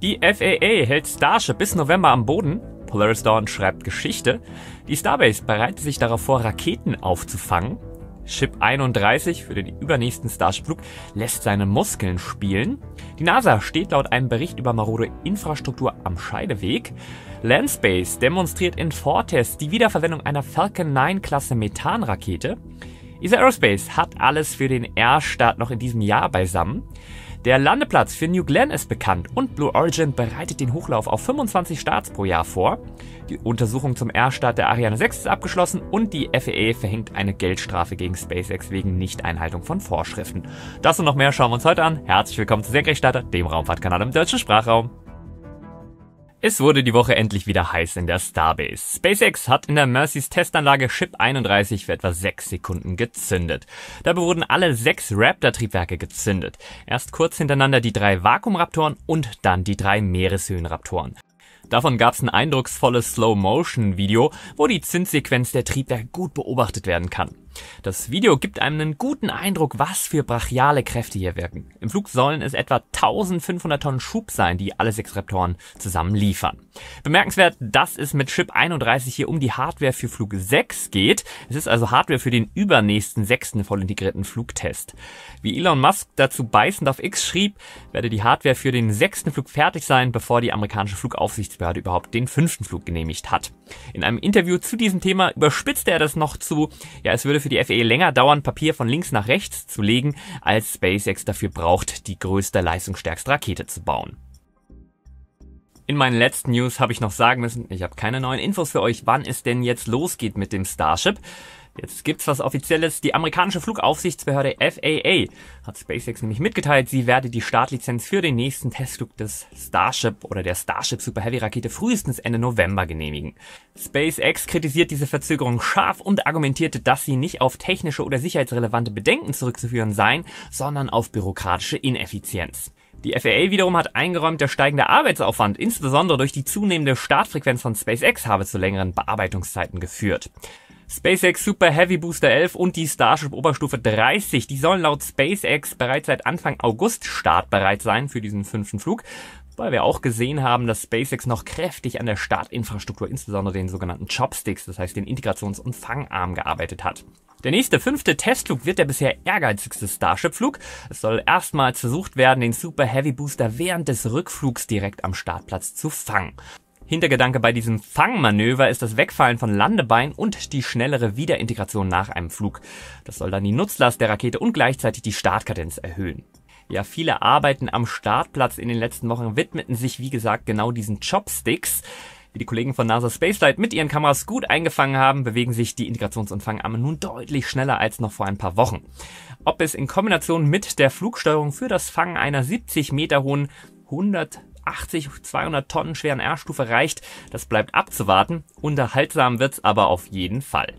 Die FAA hält Starship bis November am Boden. Polaris Dawn schreibt Geschichte. Die Starbase bereitet sich darauf vor, Raketen aufzufangen. Ship 31 für den übernächsten Starship-Flug lässt seine Muskeln spielen. Die NASA steht laut einem Bericht über marode Infrastruktur am Scheideweg. Landspace demonstriert in Vortest die Wiederverwendung einer Falcon 9-Klasse Methanrakete. ESA Aerospace hat alles für den R-Start noch in diesem Jahr beisammen. Der Landeplatz für New Glenn ist bekannt und Blue Origin bereitet den Hochlauf auf 25 Starts pro Jahr vor. Die Untersuchung zum R-Start der Ariane 6 ist abgeschlossen und die FAA e e verhängt eine Geldstrafe gegen SpaceX wegen Nichteinhaltung von Vorschriften. Das und noch mehr schauen wir uns heute an. Herzlich willkommen zu Senkrechtstarter, dem Raumfahrtkanal im deutschen Sprachraum. Es wurde die Woche endlich wieder heiß in der Starbase. SpaceX hat in der Mercys Testanlage SHIP 31 für etwa 6 Sekunden gezündet. Dabei wurden alle sechs Raptor-Triebwerke gezündet. Erst kurz hintereinander die drei Vakuumraptoren und dann die drei Meereshöhenraptoren. Davon gab es ein eindrucksvolles Slow-Motion-Video, wo die Zündsequenz der Triebwerke gut beobachtet werden kann. Das Video gibt einem einen guten Eindruck, was für brachiale Kräfte hier wirken. Im Flug sollen es etwa 1500 Tonnen Schub sein, die alle sechs Raptoren zusammen liefern. Bemerkenswert, dass es mit Chip 31 hier um die Hardware für Flug 6 geht. Es ist also Hardware für den übernächsten sechsten voll integrierten Flugtest. Wie Elon Musk dazu beißend auf X schrieb, werde die Hardware für den sechsten Flug fertig sein, bevor die amerikanische Flugaufsichtsbehörde überhaupt den fünften Flug genehmigt hat. In einem Interview zu diesem Thema überspitzte er das noch zu, ja, es würde würde für die FE e länger dauern, Papier von links nach rechts zu legen, als SpaceX dafür braucht, die größte, leistungsstärkste Rakete zu bauen. In meinen letzten News habe ich noch sagen müssen, ich habe keine neuen Infos für euch, wann es denn jetzt losgeht mit dem Starship. Jetzt gibt's was Offizielles. Die amerikanische Flugaufsichtsbehörde FAA hat SpaceX nämlich mitgeteilt, sie werde die Startlizenz für den nächsten Testflug des Starship oder der Starship Super Heavy Rakete frühestens Ende November genehmigen. SpaceX kritisiert diese Verzögerung scharf und argumentierte, dass sie nicht auf technische oder sicherheitsrelevante Bedenken zurückzuführen seien, sondern auf bürokratische Ineffizienz. Die FAA wiederum hat eingeräumt, der steigende Arbeitsaufwand, insbesondere durch die zunehmende Startfrequenz von SpaceX, habe zu längeren Bearbeitungszeiten geführt. SpaceX Super Heavy Booster 11 und die Starship Oberstufe 30, die sollen laut SpaceX bereits seit Anfang August startbereit sein für diesen fünften Flug weil wir auch gesehen haben, dass SpaceX noch kräftig an der Startinfrastruktur, insbesondere den sogenannten Chopsticks, das heißt den Integrations- und Fangarm gearbeitet hat. Der nächste fünfte Testflug wird der bisher ehrgeizigste Starship-Flug. Es soll erstmals versucht werden, den Super Heavy Booster während des Rückflugs direkt am Startplatz zu fangen. Hintergedanke bei diesem Fangmanöver ist das Wegfallen von Landebein und die schnellere Wiederintegration nach einem Flug. Das soll dann die Nutzlast der Rakete und gleichzeitig die Startkadenz erhöhen. Ja, viele Arbeiten am Startplatz in den letzten Wochen widmeten sich, wie gesagt, genau diesen Chopsticks. Wie die Kollegen von NASA Spaceflight mit ihren Kameras gut eingefangen haben, bewegen sich die Integrations- und Fangarme nun deutlich schneller als noch vor ein paar Wochen. Ob es in Kombination mit der Flugsteuerung für das Fangen einer 70 Meter hohen 100 80, 200 Tonnen schweren R-Stufe reicht, das bleibt abzuwarten. Unterhaltsam wird's aber auf jeden Fall.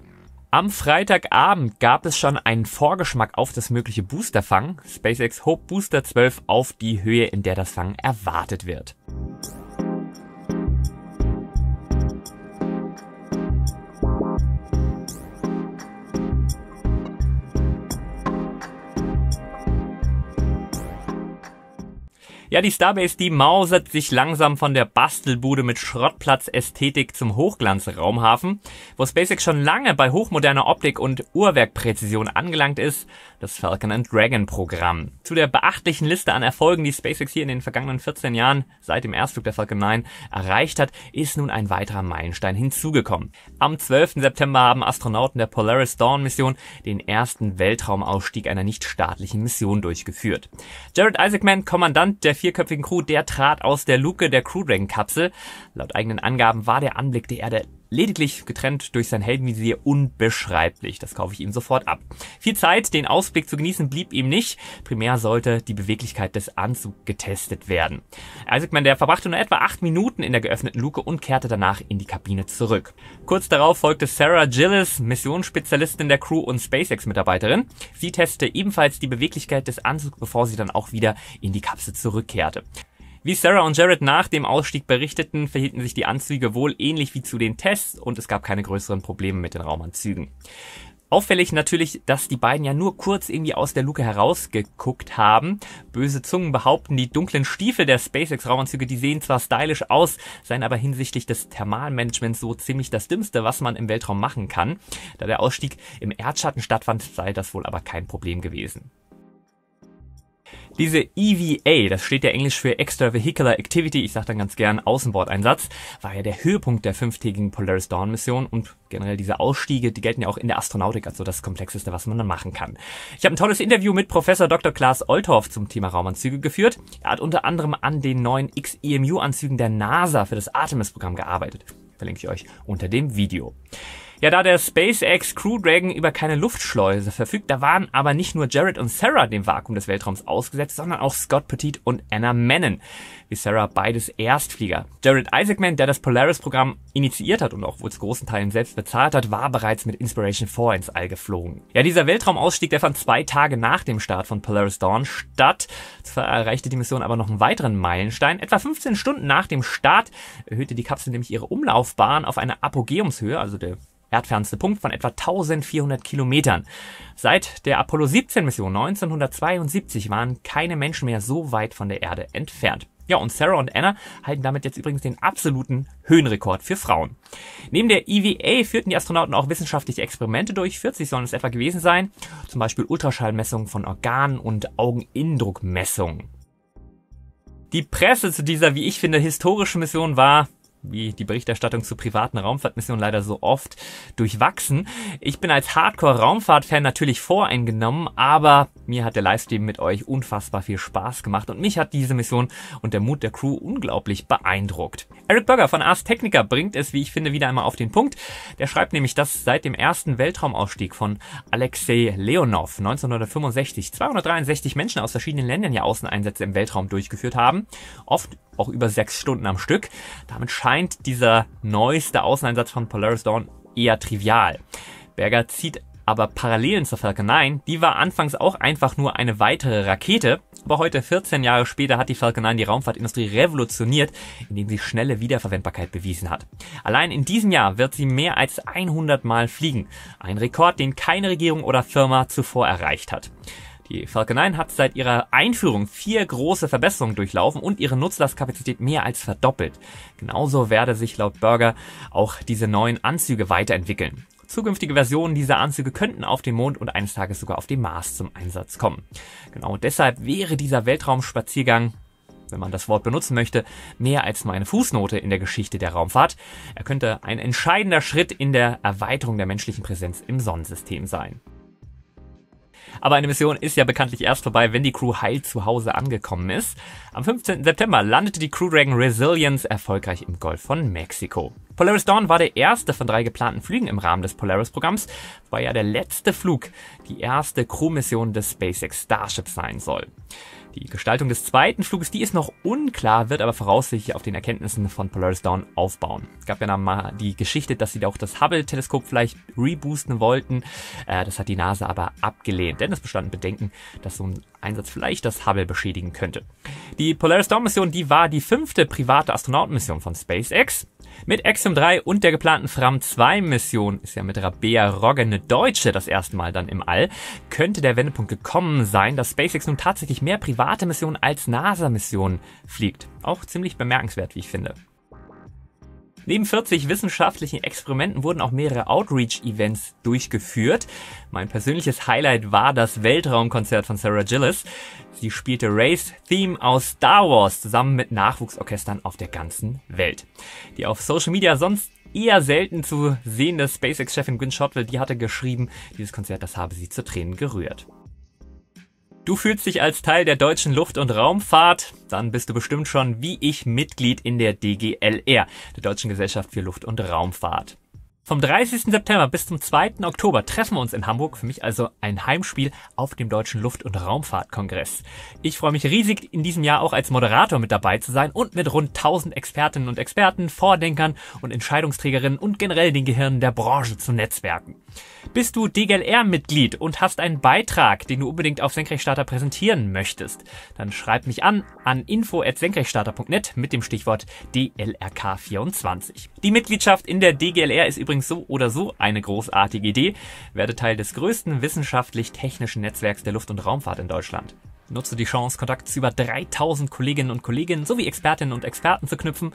Am Freitagabend gab es schon einen Vorgeschmack auf das mögliche Boosterfang. SpaceX Hope Booster 12 auf die Höhe, in der das Fangen erwartet wird. Ja, die Starbase, die mausert sich langsam von der Bastelbude mit Schrottplatzästhetik zum Hochglanzraumhafen, wo SpaceX schon lange bei hochmoderner Optik und Uhrwerkpräzision angelangt ist, das Falcon and Dragon Programm. Zu der beachtlichen Liste an Erfolgen, die SpaceX hier in den vergangenen 14 Jahren seit dem Erstflug der Falcon 9 erreicht hat, ist nun ein weiterer Meilenstein hinzugekommen. Am 12. September haben Astronauten der Polaris Dawn Mission den ersten Weltraumausstieg einer nichtstaatlichen Mission durchgeführt. Jared Isaacman, Kommandant der vierköpfigen Crew, der trat aus der Luke der Crew Dragon Kapsel. Laut eigenen Angaben war der Anblick der Erde Lediglich getrennt durch sein Heldenvisier unbeschreiblich. Das kaufe ich ihm sofort ab. Viel Zeit, den Ausblick zu genießen, blieb ihm nicht. Primär sollte die Beweglichkeit des Anzugs getestet werden. Isaac der verbrachte nur etwa acht Minuten in der geöffneten Luke und kehrte danach in die Kabine zurück. Kurz darauf folgte Sarah Gillis, Missionsspezialistin der Crew und SpaceX-Mitarbeiterin. Sie testete ebenfalls die Beweglichkeit des Anzugs, bevor sie dann auch wieder in die Kapsel zurückkehrte. Wie Sarah und Jared nach dem Ausstieg berichteten, verhielten sich die Anzüge wohl ähnlich wie zu den Tests und es gab keine größeren Probleme mit den Raumanzügen. Auffällig natürlich, dass die beiden ja nur kurz irgendwie aus der Luke herausgeguckt haben. Böse Zungen behaupten, die dunklen Stiefel der SpaceX-Raumanzüge, die sehen zwar stylisch aus, seien aber hinsichtlich des Thermalmanagements so ziemlich das Dümmste, was man im Weltraum machen kann. Da der Ausstieg im Erdschatten stattfand, sei das wohl aber kein Problem gewesen. Diese EVA, das steht ja englisch für Extravehicular Activity, ich sag dann ganz gern Außenbordeinsatz, war ja der Höhepunkt der fünftägigen Polaris Dawn Mission und generell diese Ausstiege, die gelten ja auch in der Astronautik als so das Komplexeste, was man dann machen kann. Ich habe ein tolles Interview mit Professor Dr. Klaas Olthoff zum Thema Raumanzüge geführt. Er hat unter anderem an den neuen XEMU-Anzügen der NASA für das Artemis-Programm gearbeitet. Verlinke ich euch unter dem Video. Ja, da der SpaceX Crew Dragon über keine Luftschleuse verfügt, da waren aber nicht nur Jared und Sarah dem Vakuum des Weltraums ausgesetzt, sondern auch Scott Petit und Anna Menon, wie Sarah beides Erstflieger. Jared Isaacman, der das Polaris-Programm initiiert hat und auch wohl zu großen Teilen selbst bezahlt hat, war bereits mit Inspiration 4 ins All geflogen. Ja, dieser Weltraumausstieg, der fand zwei Tage nach dem Start von Polaris Dawn statt. Zwar erreichte die Mission aber noch einen weiteren Meilenstein. Etwa 15 Stunden nach dem Start erhöhte die Kapsel nämlich ihre Umlaufbahn auf eine Apogeumshöhe, also der erdfernste Punkt von etwa 1400 Kilometern. Seit der Apollo 17 Mission 1972 waren keine Menschen mehr so weit von der Erde entfernt. Ja, und Sarah und Anna halten damit jetzt übrigens den absoluten Höhenrekord für Frauen. Neben der EVA führten die Astronauten auch wissenschaftliche Experimente durch. 40 sollen es etwa gewesen sein. Zum Beispiel Ultraschallmessungen von Organen und Augeninnendruckmessungen. Die Presse zu dieser, wie ich finde, historischen Mission war wie die Berichterstattung zu privaten Raumfahrtmissionen leider so oft durchwachsen. Ich bin als Hardcore-Raumfahrt-Fan natürlich voreingenommen, aber mir hat der Livestream mit euch unfassbar viel Spaß gemacht und mich hat diese Mission und der Mut der Crew unglaublich beeindruckt. Eric Berger von Ars Technica bringt es, wie ich finde, wieder einmal auf den Punkt. Der schreibt nämlich, dass seit dem ersten Weltraumausstieg von Alexei Leonov 1965 263 Menschen aus verschiedenen Ländern ja Außeneinsätze im Weltraum durchgeführt haben, oft auch über sechs Stunden am Stück. Damit scheint dieser neueste Außeneinsatz von Polaris Dawn eher trivial. Berger zieht aber Parallelen zur Falcon 9, die war anfangs auch einfach nur eine weitere Rakete, aber heute 14 Jahre später hat die Falcon 9 die Raumfahrtindustrie revolutioniert, indem sie schnelle Wiederverwendbarkeit bewiesen hat. Allein in diesem Jahr wird sie mehr als 100 Mal fliegen, ein Rekord, den keine Regierung oder Firma zuvor erreicht hat. Die Falcon 9 hat seit ihrer Einführung vier große Verbesserungen durchlaufen und ihre Nutzlastkapazität mehr als verdoppelt. Genauso werde sich laut Burger auch diese neuen Anzüge weiterentwickeln. Zukünftige Versionen dieser Anzüge könnten auf dem Mond und eines Tages sogar auf dem Mars zum Einsatz kommen. Genau deshalb wäre dieser Weltraumspaziergang wenn man das Wort benutzen möchte, mehr als nur eine Fußnote in der Geschichte der Raumfahrt. Er könnte ein entscheidender Schritt in der Erweiterung der menschlichen Präsenz im Sonnensystem sein. Aber eine Mission ist ja bekanntlich erst vorbei, wenn die Crew heil zu Hause angekommen ist. Am 15. September landete die Crew Dragon Resilience erfolgreich im Golf von Mexiko. Polaris Dawn war der erste von drei geplanten Flügen im Rahmen des Polaris-Programms, war ja der letzte Flug, die erste Crew-Mission des SpaceX Starship sein soll. Die Gestaltung des zweiten Fluges, die ist noch unklar, wird aber voraussichtlich auf den Erkenntnissen von Polaris Dawn aufbauen. Es gab ja noch mal die Geschichte, dass sie da auch das Hubble-Teleskop vielleicht reboosten wollten. Äh, das hat die NASA aber abgelehnt, denn es bestanden Bedenken, dass so ein Einsatz vielleicht das Hubble beschädigen könnte. Die Polaris Dawn-Mission, die war die fünfte private Astronautenmission von SpaceX. Mit Axiom 3 und der geplanten Fram 2 Mission ist ja mit Rabea Rogge eine Deutsche das erste Mal dann im All. Könnte der Wendepunkt gekommen sein, dass SpaceX nun tatsächlich mehr private Missionen als NASA-Missionen fliegt. Auch ziemlich bemerkenswert, wie ich finde. Neben 40 wissenschaftlichen Experimenten wurden auch mehrere Outreach-Events durchgeführt. Mein persönliches Highlight war das Weltraumkonzert von Sarah Gillis. Sie spielte Rays Theme aus Star Wars zusammen mit Nachwuchsorchestern auf der ganzen Welt. Die auf Social Media sonst eher selten zu sehende SpaceX-Chefin Gwynne Shotwell, die hatte geschrieben, dieses Konzert, das habe sie zu Tränen gerührt. Du fühlst dich als Teil der deutschen Luft- und Raumfahrt? Dann bist du bestimmt schon wie ich Mitglied in der DGLR, der Deutschen Gesellschaft für Luft- und Raumfahrt. Vom 30. September bis zum 2. Oktober treffen wir uns in Hamburg, für mich also ein Heimspiel auf dem Deutschen Luft- und Raumfahrtkongress. Ich freue mich riesig, in diesem Jahr auch als Moderator mit dabei zu sein und mit rund 1000 Expertinnen und Experten, Vordenkern und Entscheidungsträgerinnen und generell den Gehirnen der Branche zu netzwerken. Bist du DGLR-Mitglied und hast einen Beitrag, den du unbedingt auf Senkrechtstarter präsentieren möchtest, dann schreib mich an an info.senkrechtstarter.net mit dem Stichwort DLRK24. Die Mitgliedschaft in der DGLR ist übrigens so oder so eine großartige Idee. Werde Teil des größten wissenschaftlich-technischen Netzwerks der Luft- und Raumfahrt in Deutschland. Nutze die Chance, Kontakt zu über 3000 Kolleginnen und Kollegen sowie Expertinnen und Experten zu knüpfen.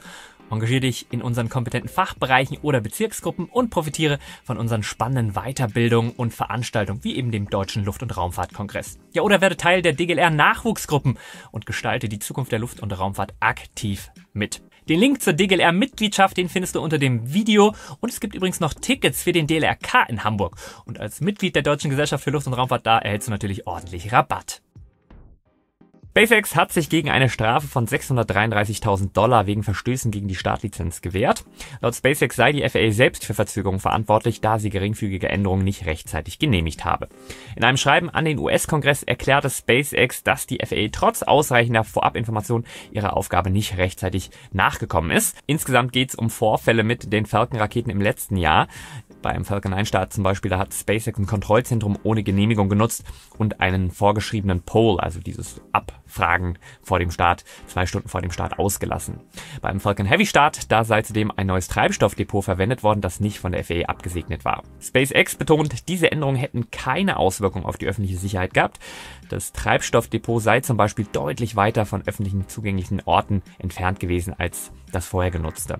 Engagiere dich in unseren kompetenten Fachbereichen oder Bezirksgruppen und profitiere von unseren spannenden Weiterbildungen und Veranstaltungen, wie eben dem Deutschen Luft- und Raumfahrtkongress. Ja, oder werde Teil der DGLR Nachwuchsgruppen und gestalte die Zukunft der Luft- und Raumfahrt aktiv mit. Den Link zur DLR-Mitgliedschaft, den findest du unter dem Video. Und es gibt übrigens noch Tickets für den DLRK in Hamburg. Und als Mitglied der Deutschen Gesellschaft für Luft- und Raumfahrt da erhältst du natürlich ordentlich Rabatt. SpaceX hat sich gegen eine Strafe von 633.000 Dollar wegen Verstößen gegen die Startlizenz gewehrt. Laut SpaceX sei die FAA selbst für Verzögerungen verantwortlich, da sie geringfügige Änderungen nicht rechtzeitig genehmigt habe. In einem Schreiben an den US-Kongress erklärte SpaceX, dass die FAA trotz ausreichender Vorabinformationen ihrer Aufgabe nicht rechtzeitig nachgekommen ist. Insgesamt geht es um Vorfälle mit den Falcon-Raketen im letzten Jahr. Beim Falcon 9 Start zum Beispiel, da hat SpaceX ein Kontrollzentrum ohne Genehmigung genutzt und einen vorgeschriebenen Poll, also dieses Abfragen vor dem Start, zwei Stunden vor dem Start ausgelassen. Beim Falcon Heavy Start, da sei zudem ein neues Treibstoffdepot verwendet worden, das nicht von der FAA abgesegnet war. SpaceX betont, diese Änderungen hätten keine Auswirkung auf die öffentliche Sicherheit gehabt. Das Treibstoffdepot sei zum Beispiel deutlich weiter von öffentlichen zugänglichen Orten entfernt gewesen als das vorher genutzte.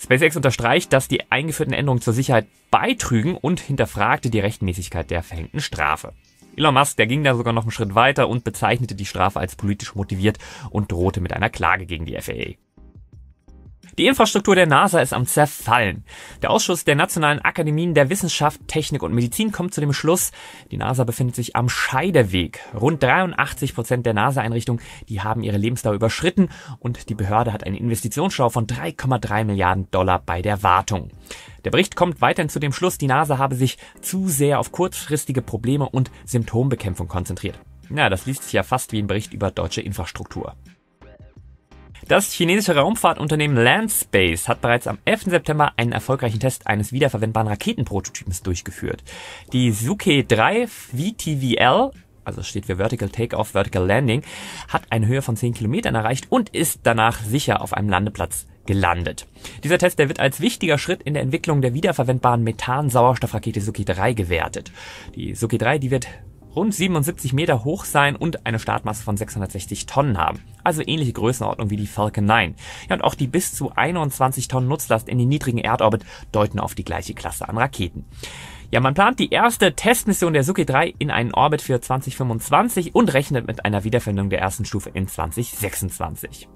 SpaceX unterstreicht, dass die eingeführten Änderungen zur Sicherheit beitrügen und hinterfragte die Rechtmäßigkeit der verhängten Strafe. Elon Musk, der ging da sogar noch einen Schritt weiter und bezeichnete die Strafe als politisch motiviert und drohte mit einer Klage gegen die FAA. Die Infrastruktur der NASA ist am Zerfallen. Der Ausschuss der Nationalen Akademien der Wissenschaft, Technik und Medizin kommt zu dem Schluss, die NASA befindet sich am Scheideweg. Rund 83 Prozent der NASA-Einrichtungen, die haben ihre Lebensdauer überschritten und die Behörde hat eine Investitionsschau von 3,3 Milliarden Dollar bei der Wartung. Der Bericht kommt weiterhin zu dem Schluss, die NASA habe sich zu sehr auf kurzfristige Probleme und Symptombekämpfung konzentriert. Na, ja, das liest sich ja fast wie ein Bericht über deutsche Infrastruktur. Das chinesische Raumfahrtunternehmen Landspace hat bereits am 11. September einen erfolgreichen Test eines wiederverwendbaren Raketenprototypens durchgeführt. Die Suke 3 VTVL also steht für Vertical Takeoff, Vertical Landing, hat eine Höhe von 10 Kilometern erreicht und ist danach sicher auf einem Landeplatz gelandet. Dieser Test, der wird als wichtiger Schritt in der Entwicklung der wiederverwendbaren Methan-Sauerstoffrakete Suki 3 gewertet. Die Suki 3, die wird rund 77 Meter hoch sein und eine Startmasse von 660 Tonnen haben. Also ähnliche Größenordnung wie die Falcon 9. Ja, und auch die bis zu 21 Tonnen Nutzlast in den niedrigen Erdorbit deuten auf die gleiche Klasse an Raketen. Ja, man plant die erste Testmission der Suki 3 in einen Orbit für 2025 und rechnet mit einer Wiederfindung der ersten Stufe in 2026.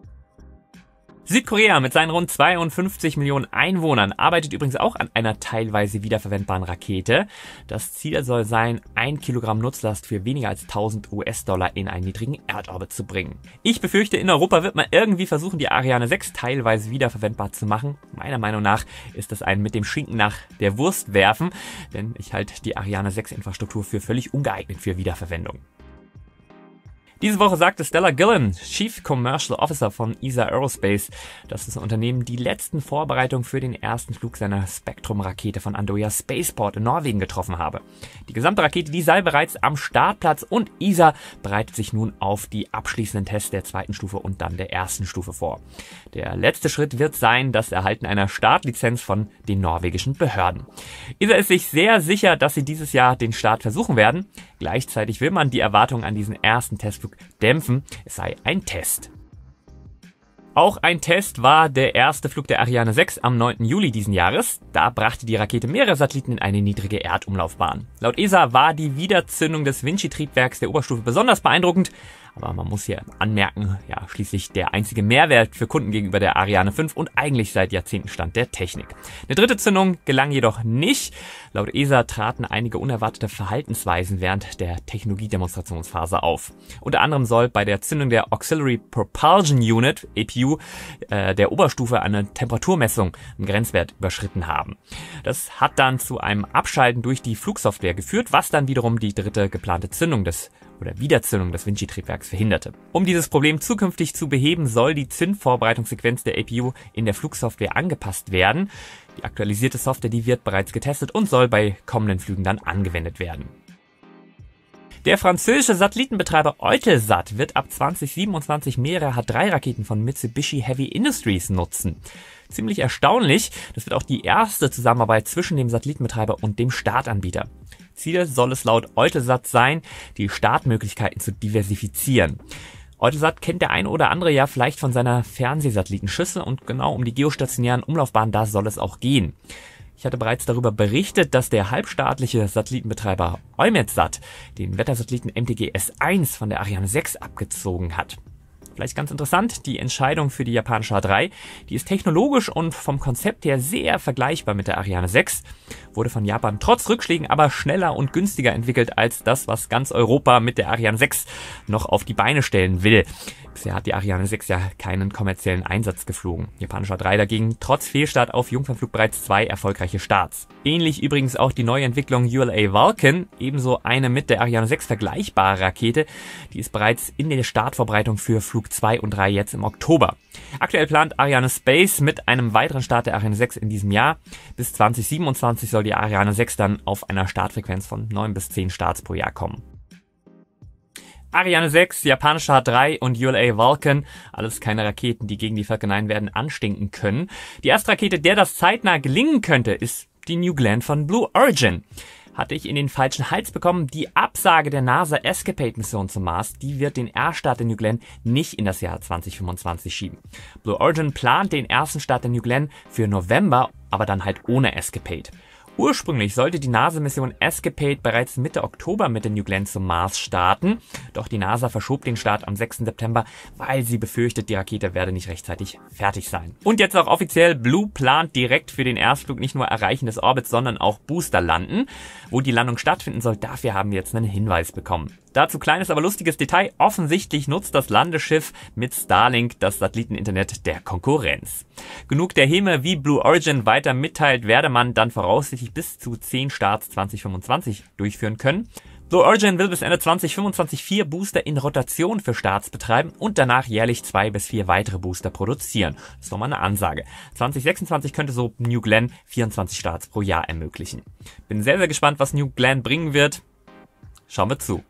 Südkorea mit seinen rund 52 Millionen Einwohnern arbeitet übrigens auch an einer teilweise wiederverwendbaren Rakete. Das Ziel soll sein, ein Kilogramm Nutzlast für weniger als 1000 US-Dollar in einen niedrigen Erdorbit zu bringen. Ich befürchte, in Europa wird man irgendwie versuchen, die Ariane 6 teilweise wiederverwendbar zu machen. Meiner Meinung nach ist das ein mit dem Schinken nach der Wurst werfen, denn ich halte die Ariane 6 Infrastruktur für völlig ungeeignet für Wiederverwendung. Diese Woche sagte Stella Gillen, Chief Commercial Officer von ESA Aerospace, dass das Unternehmen die letzten Vorbereitungen für den ersten Flug seiner spektrum rakete von Andoya Spaceport in Norwegen getroffen habe. Die gesamte Rakete, die sei bereits am Startplatz und ESA bereitet sich nun auf die abschließenden Tests der zweiten Stufe und dann der ersten Stufe vor. Der letzte Schritt wird sein das Erhalten einer Startlizenz von den norwegischen Behörden. ESA ist sich sehr sicher, dass sie dieses Jahr den Start versuchen werden. Gleichzeitig will man die Erwartungen an diesen ersten Testflug dämpfen, es sei ein Test. Auch ein Test war der erste Flug der Ariane 6 am 9. Juli diesen Jahres. Da brachte die Rakete mehrere Satelliten in eine niedrige Erdumlaufbahn. Laut ESA war die Wiederzündung des Vinci-Triebwerks der Oberstufe besonders beeindruckend aber man muss hier anmerken, ja, schließlich der einzige Mehrwert für Kunden gegenüber der Ariane 5 und eigentlich seit Jahrzehnten Stand der Technik. Eine dritte Zündung gelang jedoch nicht. Laut ESA traten einige unerwartete Verhaltensweisen während der Technologiedemonstrationsphase auf. Unter anderem soll bei der Zündung der Auxiliary Propulsion Unit, APU, äh, der Oberstufe eine Temperaturmessung einen Grenzwert überschritten haben. Das hat dann zu einem Abschalten durch die Flugsoftware geführt, was dann wiederum die dritte geplante Zündung des oder Wiederzündung des Vinci-Triebwerks verhinderte. Um dieses Problem zukünftig zu beheben, soll die Zündvorbereitungssequenz der APU in der Flugsoftware angepasst werden. Die aktualisierte Software, die wird bereits getestet und soll bei kommenden Flügen dann angewendet werden. Der französische Satellitenbetreiber Eutelsat wird ab 2027 mehrere H3-Raketen von Mitsubishi Heavy Industries nutzen. Ziemlich erstaunlich, das wird auch die erste Zusammenarbeit zwischen dem Satellitenbetreiber und dem Startanbieter. Ziel soll es laut Eutelsat sein, die Startmöglichkeiten zu diversifizieren. Eutelsat kennt der ein oder andere ja vielleicht von seiner Fernsehsatellitenschüssel und genau um die geostationären Umlaufbahnen da soll es auch gehen. Ich hatte bereits darüber berichtet, dass der halbstaatliche Satellitenbetreiber EUMETSAT den Wettersatelliten MTG S1 von der Ariane 6 abgezogen hat vielleicht ganz interessant, die Entscheidung für die japanische A3. Die ist technologisch und vom Konzept her sehr vergleichbar mit der Ariane 6, wurde von Japan trotz Rückschlägen aber schneller und günstiger entwickelt als das, was ganz Europa mit der Ariane 6 noch auf die Beine stellen will. Bisher hat die Ariane 6 ja keinen kommerziellen Einsatz geflogen. Japanischer 3 dagegen trotz Fehlstart auf Jungfernflug bereits zwei erfolgreiche Starts. Ähnlich übrigens auch die neue Entwicklung ULA Vulcan, ebenso eine mit der Ariane 6 vergleichbare Rakete, die ist bereits in der Startvorbereitung für Flug 2 und 3 jetzt im Oktober. Aktuell plant Ariane Space mit einem weiteren Start der Ariane 6 in diesem Jahr. Bis 2027 soll die Ariane 6 dann auf einer Startfrequenz von 9 bis 10 Starts pro Jahr kommen. Ariane 6, japanische H3 und ULA Vulcan, alles keine Raketen, die gegen die Falcon 9 werden anstinken können. Die erste Rakete, der das zeitnah gelingen könnte, ist die New Glenn von Blue Origin hatte ich in den falschen Hals bekommen. Die Absage der NASA Escapade Mission zum Mars, die wird den Erststart der New Glenn nicht in das Jahr 2025 schieben. Blue Origin plant den ersten Start der New Glenn für November, aber dann halt ohne Escapade. Ursprünglich sollte die NASA-Mission Escapade bereits Mitte Oktober mit den New Glenn zum Mars starten, doch die NASA verschob den Start am 6. September, weil sie befürchtet, die Rakete werde nicht rechtzeitig fertig sein. Und jetzt auch offiziell, Blue plant direkt für den Erstflug nicht nur Erreichen des Orbits, sondern auch Booster landen. Wo die Landung stattfinden soll, dafür haben wir jetzt einen Hinweis bekommen. Dazu kleines, aber lustiges Detail. Offensichtlich nutzt das Landeschiff mit Starlink das Satelliteninternet der Konkurrenz. Genug der Häme, wie Blue Origin weiter mitteilt, werde man dann voraussichtlich bis zu 10 Starts 2025 durchführen können. Blue Origin will bis Ende 2025 vier Booster in Rotation für Starts betreiben und danach jährlich zwei bis vier weitere Booster produzieren. Das ist doch mal eine Ansage. 2026 könnte so New Glenn 24 Starts pro Jahr ermöglichen. Bin sehr, sehr gespannt, was New Glenn bringen wird. Schauen wir zu.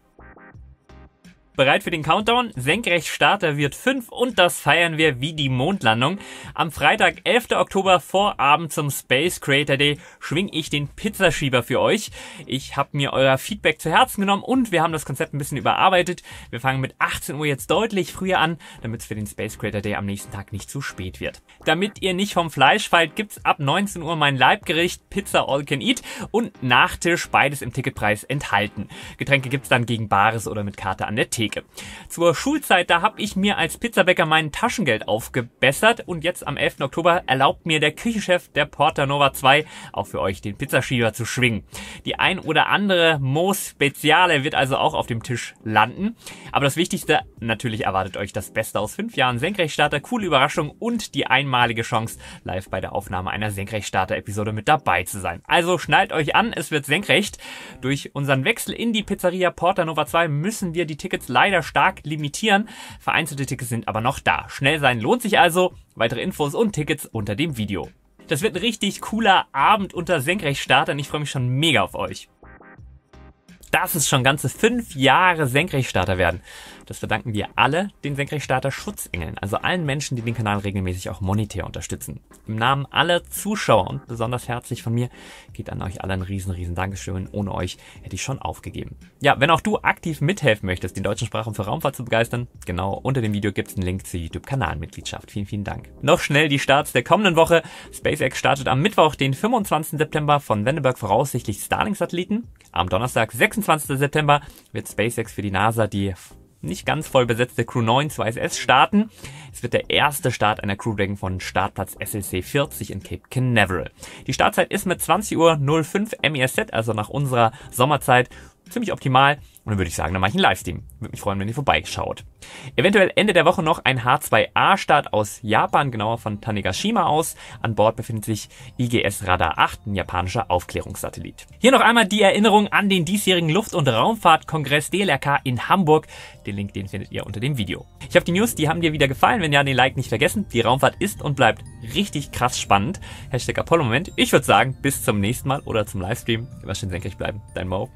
Bereit für den Countdown? Senkrecht Starter wird 5 und das feiern wir wie die Mondlandung. Am Freitag, 11. Oktober, Vorabend zum Space Creator Day, schwing ich den Pizzaschieber für euch. Ich habe mir euer Feedback zu Herzen genommen und wir haben das Konzept ein bisschen überarbeitet. Wir fangen mit 18 Uhr jetzt deutlich früher an, damit es für den Space Creator Day am nächsten Tag nicht zu spät wird. Damit ihr nicht vom Fleisch fallt, gibt's ab 19 Uhr mein Leibgericht Pizza All Can Eat und Nachtisch, beides im Ticketpreis enthalten. Getränke gibt's dann gegen Bares oder mit Karte an der Tee. Theke. Zur Schulzeit, da habe ich mir als Pizzabäcker mein Taschengeld aufgebessert und jetzt am 11. Oktober erlaubt mir der Küchenchef der Porta Nova 2 auch für euch den Pizzaschieber zu schwingen. Die ein oder andere Moos Speziale wird also auch auf dem Tisch landen. Aber das Wichtigste, natürlich erwartet euch das Beste aus fünf Jahren Senkrechtstarter, coole Überraschung und die einmalige Chance, live bei der Aufnahme einer Senkrechtstarter-Episode mit dabei zu sein. Also schnallt euch an, es wird senkrecht. Durch unseren Wechsel in die Pizzeria Porta Nova 2 müssen wir die Tickets leider stark limitieren. Vereinzelte Tickets sind aber noch da. Schnell sein lohnt sich also. Weitere Infos und Tickets unter dem Video. Das wird ein richtig cooler Abend unter Senkrechtstartern. Ich freue mich schon mega auf euch. Das ist schon ganze fünf Jahre Senkrechtstarter werden. Das verdanken wir alle den Senkrechtstarter Schutzengeln, also allen Menschen, die den Kanal regelmäßig auch monetär unterstützen. Im Namen aller Zuschauer und besonders herzlich von mir geht an euch alle ein riesen, riesen Dankeschön. Ohne euch hätte ich schon aufgegeben. Ja, wenn auch du aktiv mithelfen möchtest, den deutschen Sprachraum für Raumfahrt zu begeistern, genau unter dem Video gibt es einen Link zur YouTube-Kanalmitgliedschaft. Vielen, vielen Dank. Noch schnell die Starts der kommenden Woche. SpaceX startet am Mittwoch, den 25. September von Vandenberg voraussichtlich Starlink-Satelliten. Am Donnerstag, 26. September, wird SpaceX für die NASA die nicht ganz voll besetzte Crew 9 2SS starten. Es wird der erste Start einer Crew Dragon von Startplatz SLC 40 in Cape Canaveral. Die Startzeit ist mit 20.05 Uhr MESZ, also nach unserer Sommerzeit, ziemlich optimal. Und dann würde ich sagen, dann mache ich einen Livestream. Würde mich freuen, wenn ihr vorbeischaut. Eventuell Ende der Woche noch ein H2A-Start aus Japan, genauer von Tanegashima aus. An Bord befindet sich IGS Radar 8, ein japanischer Aufklärungssatellit. Hier noch einmal die Erinnerung an den diesjährigen Luft- und Raumfahrtkongress DLRK in Hamburg. Den Link, den findet ihr unter dem Video. Ich hoffe, die News, die haben dir wieder gefallen. Wenn ja, den Like nicht vergessen. Die Raumfahrt ist und bleibt richtig krass spannend. Hashtag Apollo-Moment. Ich würde sagen, bis zum nächsten Mal oder zum Livestream. Immer schön senkrecht bleiben. Dein Mo.